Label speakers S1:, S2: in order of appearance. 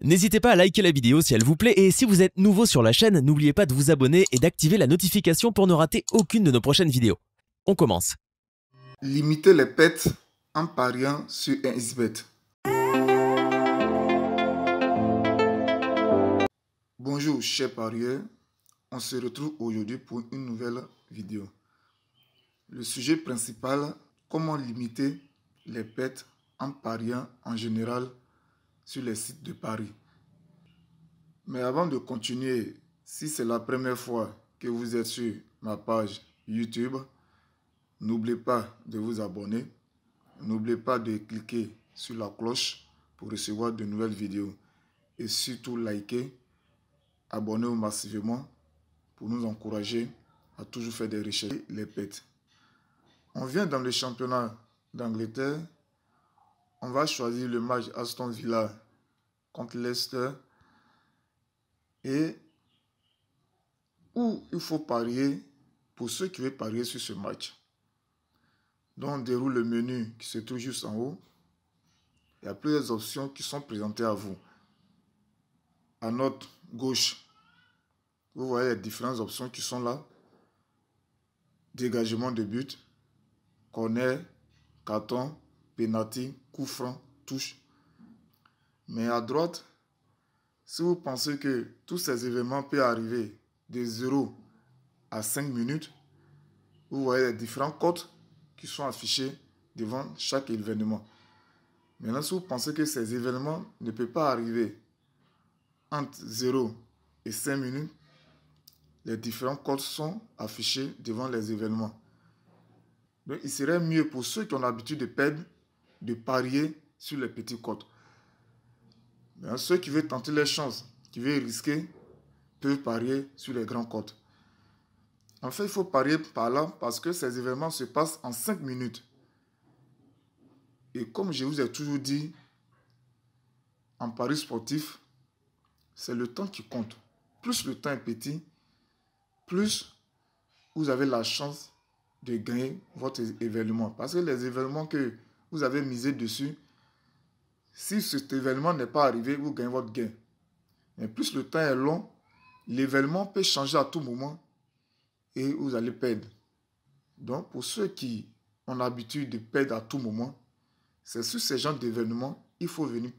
S1: N'hésitez pas à liker la vidéo si elle vous plaît et si vous êtes nouveau sur la chaîne, n'oubliez pas de vous abonner et d'activer la notification pour ne rater aucune de nos prochaines vidéos. On commence. Limiter les pertes en pariant sur un isbet. Bonjour chers parieurs, on se retrouve aujourd'hui pour une nouvelle vidéo. Le sujet principal, comment limiter les pets en pariant en général sur les sites de Paris. Mais avant de continuer, si c'est la première fois que vous êtes sur ma page YouTube, n'oubliez pas de vous abonner. N'oubliez pas de cliquer sur la cloche pour recevoir de nouvelles vidéos. Et surtout, liker, abonnez-vous massivement pour nous encourager à toujours faire des recherches les pets. On vient dans le championnat d'Angleterre on va choisir le match Aston Villa contre Leicester. Et où il faut parier pour ceux qui veulent parier sur ce match. Donc on déroule le menu qui se trouve juste en haut. Il y a plusieurs options qui sont présentées à vous. À notre gauche, vous voyez les différentes options qui sont là. Dégagement de but, corner, carton, pénalty, coup franc, touche. Mais à droite, si vous pensez que tous ces événements peuvent arriver de 0 à 5 minutes, vous voyez les différents codes qui sont affichés devant chaque événement. Maintenant, si vous pensez que ces événements ne peuvent pas arriver entre 0 et 5 minutes, les différents codes sont affichés devant les événements. Donc, il serait mieux pour ceux qui ont l'habitude de perdre de parier sur les petits cotes. Mais hein, ceux qui veulent tenter les chances, qui veulent risquer, peuvent parier sur les grands cotes. En fait, il faut parier par là parce que ces événements se passent en 5 minutes. Et comme je vous ai toujours dit, en paris sportif, c'est le temps qui compte. Plus le temps est petit, plus vous avez la chance de gagner votre événement. Parce que les événements que vous avez misé dessus. Si cet événement n'est pas arrivé, vous gagnez votre gain. Mais plus le temps est long, l'événement peut changer à tout moment et vous allez perdre. Donc, pour ceux qui ont l'habitude de perdre à tout moment, c'est sur ces genre d'événements, il faut venir